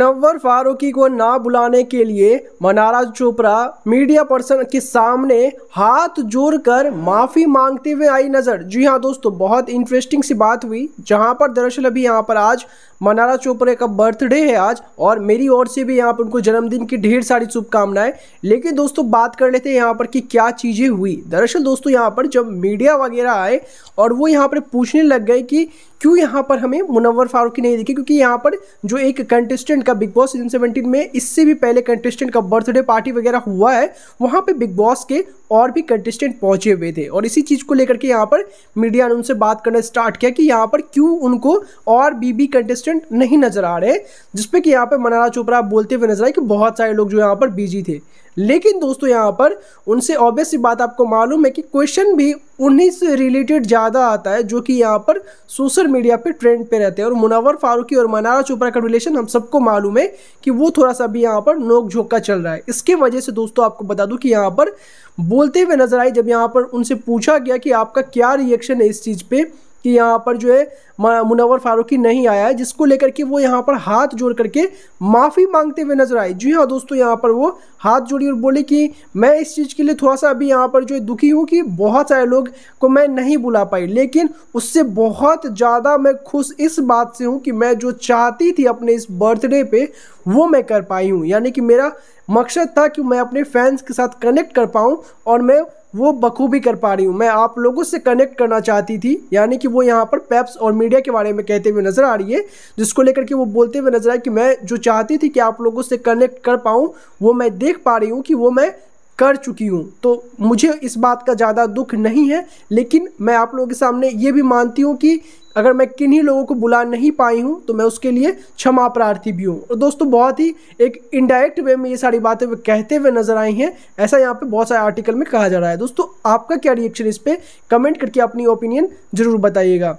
मुनव्वर फारूकी को ना बुलाने के लिए मनारा चोपड़ा मीडिया पर्सन के सामने हाथ जोड़कर माफ़ी मांगते हुए आई नज़र जी हाँ दोस्तों बहुत इंटरेस्टिंग सी बात हुई जहाँ पर दरअसल अभी यहाँ पर आज मनारा चोपड़े का बर्थडे है आज और मेरी ओर से भी यहाँ पर उनको जन्मदिन की ढेर सारी शुभकामनाएं लेकिन दोस्तों बात कर लेते हैं यहाँ पर कि क्या चीज़ें हुई दरअसल दोस्तों यहाँ पर जब मीडिया वगैरह आए और वो यहाँ पर पूछने लग गए कि क्यों यहाँ पर हमें मुनव्वर फारूकी नहीं दिखे क्योंकि यहाँ पर जो एक कंटेस्टेंट का बिग बॉस सीजन सेवेंटीन में इससे भी पहले कंटेस्टेंट का बर्थडे पार्टी वगैरह हुआ है वहाँ पर बिग बॉस के और भी कंटेस्टेंट पहुँचे हुए थे और इसी चीज़ को लेकर के यहाँ पर मीडिया ने उनसे बात करना स्टार्ट किया कि यहाँ पर क्यों उनको और बी कंटेस्टेंट नहीं नजर आ रहे जिसपे कि यहाँ पर मनारा चोपड़ा बोलते हुए नजर आए कि बहुत सारे लोग जो यहाँ पर बिजी थे लेकिन दोस्तों यहाँ पर उनसे ऑब्वियस बात आपको मालूम है कि क्वेश्चन भी उन्हीं से रिलेटेड ज़्यादा आता है जो कि यहाँ पर सोशल मीडिया पे ट्रेंड पे रहते हैं और मुनावर फारूकी और मनारा चोपड़ा का रिलेशन हम सबको मालूम है कि वो थोड़ा सा भी यहाँ पर नोक झोंक का चल रहा है इसके वजह से दोस्तों आपको बता दूँ कि यहाँ पर बोलते हुए नजर आई जब यहाँ पर उनसे पूछा गया कि आपका क्या रिएक्शन है इस चीज़ पर कि यहाँ पर जो है मुनवर फारूकी नहीं आया है जिसको लेकर के वो यहाँ पर हाथ जोड़ करके माफ़ी मांगते हुए नजर आए जी हाँ दोस्तों यहाँ पर वो हाथ जोड़ी और बोले कि मैं इस चीज़ के लिए थोड़ा सा अभी यहाँ पर जो है दुखी हूँ कि बहुत सारे लोग को मैं नहीं बुला पाई लेकिन उससे बहुत ज़्यादा मैं खुश इस बात से हूँ कि मैं जो चाहती थी अपने इस बर्थडे पर वो मैं कर पाई हूँ यानी कि मेरा मकसद था कि मैं अपने फैंस के साथ कनेक्ट कर पाऊँ और मैं वो बखूबी कर पा रही हूँ मैं आप लोगों से कनेक्ट करना चाहती थी यानी कि वो यहाँ पर पैप्स और मीडिया के बारे में कहते हुए नज़र आ रही है जिसको लेकर के वो बोलते हुए नज़र आए कि मैं जो चाहती थी कि आप लोगों से कनेक्ट कर पाऊँ वो मैं देख पा रही हूँ कि वो मैं कर चुकी हूँ तो मुझे इस बात का ज़्यादा दुख नहीं है लेकिन मैं आप लोगों के सामने ये भी मानती हूँ कि अगर मैं किन्हीं लोगों को बुला नहीं पाई हूँ तो मैं उसके लिए क्षमा प्रार्थी भी हूँ और दोस्तों बहुत ही एक इनडायरेक्ट वे में ये सारी बातें कहते हुए नजर आई हैं ऐसा यहाँ पे बहुत सारे आर्टिकल में कहा जा रहा है दोस्तों आपका क्या रिएक्शन इस पर कमेंट करके अपनी ओपिनियन ज़रूर बताइएगा